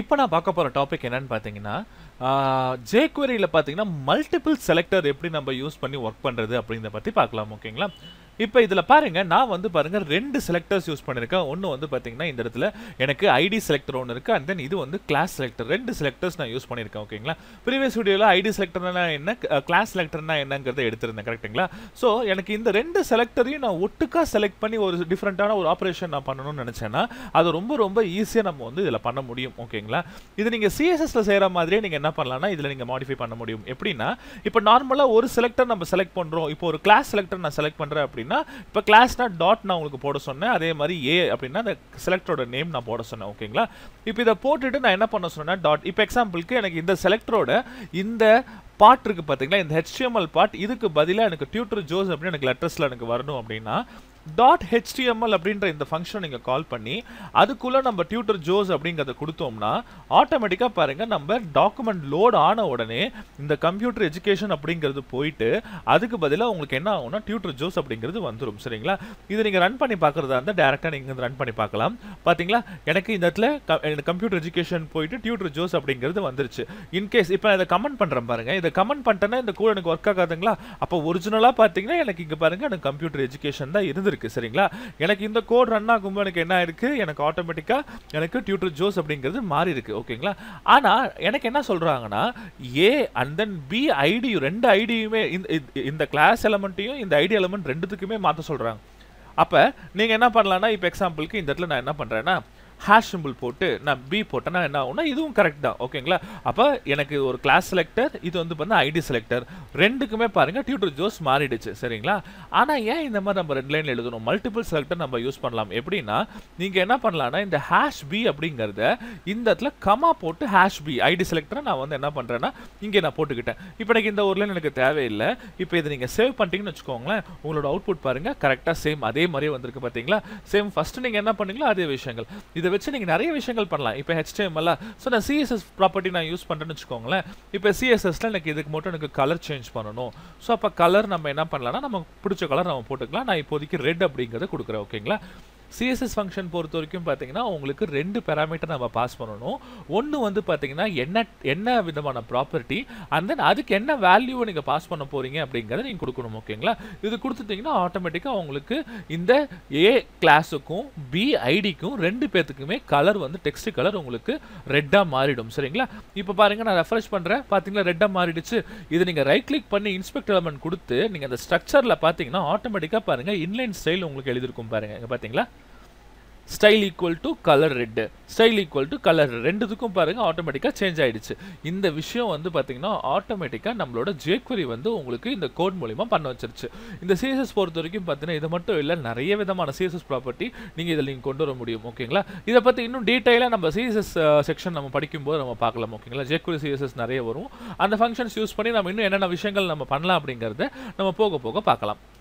இப்போ நான் பார்க்க போகிற டாபிக் என்னன்னு பார்த்தீங்கன்னா ஜேக்வெரியில் பார்த்தீங்கன்னா மல்டிபிள் செலக்டர் எப்படி நம்ம யூஸ் பண்ணி ஒர்க் பண்ணுறது அப்படிங்கிறத பற்றி பார்க்கலாம் ஓகேங்களா இப்போ இதில் பாருங்க நான் வந்து பாருங்கள் ரெண்டு செலக்டர்ஸ் யூஸ் பண்ணியிருக்கேன் ஒன்று வந்து பார்த்தீங்கன்னா இந்த இடத்துல எனக்கு ஐடி செலக்டர் ஒன்று இருக்குது அண்ட் தென் இது வந்து கிளாஸ் செலக்டர் ரெண்டு செலக்டர்ஸ் நான் யூஸ் பண்ணியிருக்கேன் ஓகேங்களா ப்ரீவியஸ் வீடியோவில் ஐடி செலக்டர்னா என்ன கிளாஸ் செலக்டர்னா என்னங்கிறத எடுத்திருந்தேன் கரெக்ட்டுங்களா ஸோ எனக்கு இந்த ரெண்டு செலக்டரையும் நான் ஒட்டுக்காக செலக்ட் பண்ணி ஒரு டிஃப்ரெண்ட்டான ஒரு ஆப்ரேஷன் நான் பண்ணணும்னு நினச்சேன்னா அது ரொம்ப ரொம்ப ஈஸியாக நம்ம வந்து இதில் பண்ண முடியும் ஓகேங்களா இது நீங்கள் சிஎஸ்எஸில் செய்கிற மாதிரியே நீங்கள் என்ன பண்ணலாம்னா இதில் நீங்கள் மாடிஃபை பண்ண முடியும் எப்படின்னா இப்போ நார்மலாக ஒரு செலக்டர் நம்ம செலக்ட் பண்ணுறோம் இப்போ ஒரு கிளாஸ் செலக்டர் நான் செலக்ட் பண்ணுறேன் அப்படி அப்படின்னா இப்போ கிளாஸ்னா டாட் நான் உங்களுக்கு போட சொன்னேன் அதே மாதிரி ஏ அப்படின்னா அந்த செலக்டரோட நேம் நான் போட சொன்னேன் ஓகேங்களா இப்போ இதை போட்டுட்டு நான் என்ன பண்ண சொன்னேன் டாட் இப்போ எக்ஸாம்பிளுக்கு எனக்கு இந்த செலக்டரோட இந்த பார்ட் இருக்குது பார்த்தீங்களா இந்த ஹெச்எம்எல் பார்ட் இதுக்கு பதிலாக எனக்கு டியூட்டர் ஜோஸ் அப்படின்னு எனக்கு லெட்டர்ஸில் எனக்கு வரணும் அப்படின்னா டாட் ஹெச்டிஎம்எல் அப்படின்ற இந்த ஃபங்க்ஷனை நீங்கள் கால் பண்ணி அதுக்குள்ளே நம்ம டியூட்டர் ஜோஸ் அப்படிங்கிறத கொடுத்தோம்னா ஆட்டோமேட்டிக்காக பாருங்கள் நம்ம டாக்குமெண்ட் லோட் ஆன உடனே இந்த கம்ப்யூட்டர் எஜுகேஷன் அப்படிங்கிறது போயிட்டு அதுக்கு பதிலாக உங்களுக்கு என்ன ஆகும்னா டியூட்டர் ஜோஸ் அப்படிங்கிறது வந்துடும் சரிங்களா இது நீங்கள் ரன் பண்ணி பார்க்குறதா இருந்தால் டேரெக்டாக நீங்கள் ரன் பண்ணி பார்க்கலாம் பார்த்தீங்களா எனக்கு இந்த இடத்துல கம்ப்யூட்டர் எஜுகேஷன் போயிட்டு டியூட்டர் ஜோஸ் அப்படிங்கிறது வந்துருச்சு இன்கேஸ் இப்போ இதை கமெண்ட் பண்ணுறேன் பாருங்கள் இதை கமெண்ட் பண்ணிட்டேன்னா இந்த கூட எனக்கு ஒர்க் ஆகாதுங்களா அப்போ ஒரிஜினலாக பார்த்தீங்கன்னா எனக்கு இங்கே பாருங்கள் எனக்கு கம்ப்யூட்டர் எஜுகேஷன் தான் இருந்துருக்கு வந்திருக்கு சரிங்களா எனக்கு இந்த கோட் ரன் ஆகும்போது எனக்கு என்ன இருக்கு எனக்கு ஆட்டோமேட்டிக்கா எனக்கு டியூட்டர் ஜோஸ் அப்படிங்கிறது மாறி இருக்கு ஓகேங்களா ஆனா எனக்கு என்ன சொல்றாங்கன்னா ஏ அண்ட் தென் பி ஐடியும் ரெண்டு ஐடியுமே இந்த கிளாஸ் எலமெண்ட்டையும் இந்த ஐடி எலமெண்ட் ரெண்டுத்துக்குமே மாற்ற சொல்கிறாங்க அப்போ நீங்கள் என்ன பண்ணலான்னா இப்போ எக்ஸாம்பிளுக்கு இந்த இடத்துல நான் என்ன பண்ணுறேன்னா ஹேஷ் சிம்பிள் போட்டு நான் பி போட்டேன்னா என்ன ஆகும்னா இதுவும் கரெக்ட் தான் ஓகேங்களா அப்போ எனக்கு ஒரு கிளாஸ் செலக்டர் இது வந்து பார்த்தா ஐடி செலக்டர் ரெண்டுக்குமே பாருங்கள் டியூட்டர் ஜோஸ் மாறிடுச்சு சரிங்களா ஆனால் ஏன் இந்த மாதிரி நம்ம ரெட் லைன் எழுதணும் மல்டிபிள் செலக்டர் நம்ம யூஸ் பண்ணலாம் எப்படின்னா நீங்கள் என்ன பண்ணலாம்னா இந்த ஹேஷ் பி அப்படிங்கிறத இந்த இடத்துல கமா போட்டு ஹேஷ் பி ஐடி செலக்டரை நான் வந்து என்ன பண்ணுறேன்னா இங்கே நான் போட்டுக்கிட்டேன் இப்போ எனக்கு இந்த ஒரு லைன் எனக்கு தேவையில்லை இப்போ இதை நீங்கள் சேவ் பண்ணிட்டீங்கன்னு வச்சுக்கோங்களேன் உங்களோட அவுட்புட் பாருங்கள் கரெக்டாக சேம் அதே மாதிரியே வந்திருக்கு பார்த்தீங்களா சேம் ஃபஸ்ட்டு நீங்கள் என்ன பண்ணீங்களோ அதே விஷயங்கள் இது இதை வச்சு நீங்கள் நிறைய விஷயங்கள் பண்ணலாம் இப்போ ஹெச்டிஎம்எல்ல ஸோ நான் சிஎஸ்எஸ் ப்ராப்பர்ட்டி நான் யூஸ் பண்ணுறேன்னு வச்சுக்கோங்களேன் இப்போ சிஎஸ்எஸ்ல எனக்கு இதுக்கு மட்டும் எனக்கு கலர் சேஞ்ச் பண்ணணும் ஸோ அப்போ கலர் நம்ம என்ன பண்ணலாம்னா நமக்கு பிடிச்ச கலர் நம்ம போட்டுக்கலாம் நான் இப்போதைக்கு ரெட் அப்படிங்கிறத கொடுக்குறேன் ஓகேங்களா சிஎஸ்எஸ் ஃபங்க்ஷன் பொறுத்த வரைக்கும் பார்த்தீங்கன்னா உங்களுக்கு ரெண்டு பேராமீட்டர் நம்ம பாஸ் பண்ணணும் ஒன்று வந்து பார்த்தீங்கன்னா என்ன என்ன விதமான ப்ராப்பர்ட்டி அண்ட் தென் அதுக்கு என்ன வேல்யூவை நீங்கள் பாஸ் பண்ண போகிறீங்க அப்படிங்கிறத நீங்கள் கொடுக்கணும் ஓகேங்களா இது கொடுத்துட்டிங்கன்னா ஆட்டோமேட்டிக்காக உங்களுக்கு இந்த ஏ கிளாஸுக்கும் பி ஐடிக்கும் ரெண்டு பேர்த்துக்குமே கலர் வந்து டெக்ஸ்ட் கலர் உங்களுக்கு ரெட்டாக மாறிடும் சரிங்களா இப்போ பாருங்கள் நான் ரெஃப்ரெஷ் பண்ணுறேன் பார்த்தீங்களா ரெட்டாக மாறிடுச்சு இது நீங்கள் ரைட் கிளிக் பண்ணி இன்ஸ்பெக்ட் எலமெண்ட் கொடுத்து நீங்கள் அந்த ஸ்ட்ரக்சரில் பார்த்தீங்கன்னா ஆட்டோமேட்டிக்காக பாருங்கள் இன்லைன் ஸ்டைல் உங்களுக்கு எழுதியிருக்கும் பாருங்கள் பார்த்தீங்களா style equal to colour red style equal to colour ரெண்டுத்துக்கும் பாருங்கள் ஆட்டோமேட்டிக்காக சேஞ்ச் ஆகிடுச்சு இந்த விஷயம் வந்து பார்த்தீங்கன்னா ஆட்டோமேட்டிக்காக நம்மளோட ஜேக்வரி வந்து உங்களுக்கு இந்த கோட் மூலிமா பண்ண வச்சிருச்சு இந்த சிஎஸ்எஸ் பொறுத்த வரைக்கும் பார்த்தீங்கன்னா இது மட்டும் இல்லை நிறைய விதமான சிஎஸ்எஸ் ப்ராப்பர்ட்டி நீங்கள் இதில் நீங்கள் கொண்டு வர முடியும் ஓகேங்களா இதை பற்றி இன்னும் டீட்டெயிலாக நம்ம சிஎஸ்எஸ் செக்ஷன் நம்ம படிக்கும்போது நம்ம பார்க்கலாம் ஓகேங்களா ஜேக்வரி சிஎஸ்எஸ் நிறைய வரும் அந்த ஃபங்க்ஷன்ஸ் யூஸ் பண்ணி நம்ம இன்னும் என்னென்ன விஷயங்கள் நம்ம பண்ணலாம் அப்படிங்கிறத நம்ம போக போக பார்க்கலாம்